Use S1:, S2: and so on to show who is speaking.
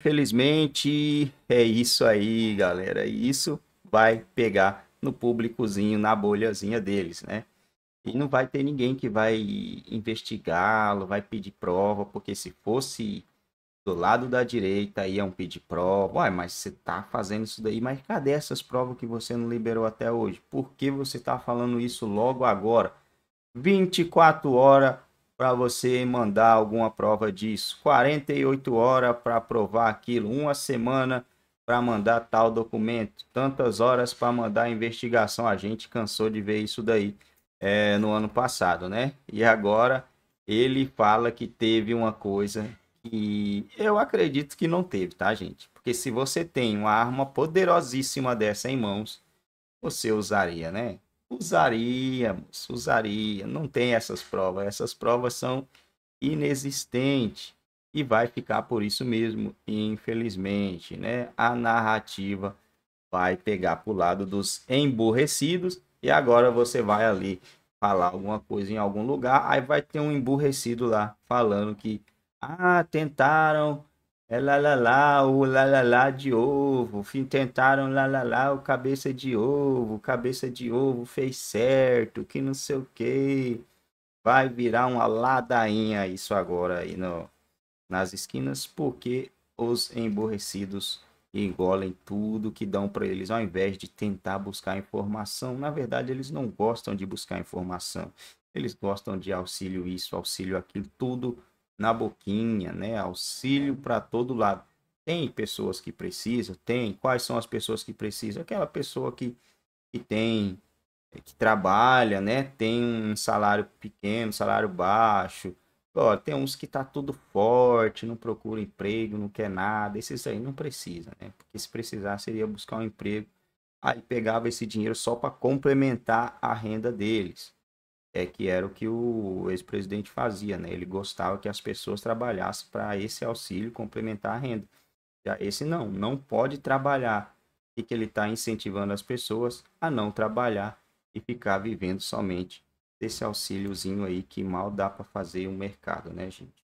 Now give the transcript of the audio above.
S1: Felizmente, é isso aí, galera. Isso vai pegar no públicozinho, na bolhazinha deles, né? E não vai ter ninguém que vai investigá-lo, vai pedir prova, porque se fosse do lado da direita, aí é um pedir prova. Ué, mas você tá fazendo isso daí, mas cadê essas provas que você não liberou até hoje? Por que você tá falando isso logo agora? 24 horas para você mandar alguma prova disso. 48 horas para aprovar aquilo, uma semana para mandar tal documento, tantas horas para mandar a investigação. A gente cansou de ver isso daí é, no ano passado, né? E agora ele fala que teve uma coisa que eu acredito que não teve, tá, gente? Porque se você tem uma arma poderosíssima dessa em mãos, você usaria, né? Usaríamos, usaria. Não tem essas provas. Essas provas são inexistentes. E vai ficar por isso mesmo, infelizmente, né? A narrativa vai pegar para o lado dos emburrecidos e agora você vai ali falar alguma coisa em algum lugar, aí vai ter um emburrecido lá falando que ah, tentaram é lá, lá, lá, o lá, lá, lá de ovo. Fim, tentaram lá, lá, lá, o cabeça de ovo. Cabeça de ovo fez certo, que não sei o que. Vai virar uma ladainha isso agora aí no, nas esquinas, porque os emborrecidos engolem tudo que dão para eles, ao invés de tentar buscar informação. Na verdade, eles não gostam de buscar informação. Eles gostam de auxílio isso, auxílio aquilo, tudo na boquinha, né? Auxílio é. para todo lado. Tem pessoas que precisam, tem. Quais são as pessoas que precisam? Aquela pessoa que, que tem, eh, que trabalha, né? Tem um salário pequeno, salário baixo. Ó, tem uns que tá tudo forte, não procura emprego, não quer nada. Esses aí não precisa, né? Porque se precisar, seria buscar um emprego. Aí pegava esse dinheiro só para complementar a renda deles é que era o que o ex-presidente fazia, né? Ele gostava que as pessoas trabalhassem para esse auxílio complementar a renda. Já esse não, não pode trabalhar. E que ele está incentivando as pessoas a não trabalhar e ficar vivendo somente desse auxíliozinho aí que mal dá para fazer o mercado, né, gente?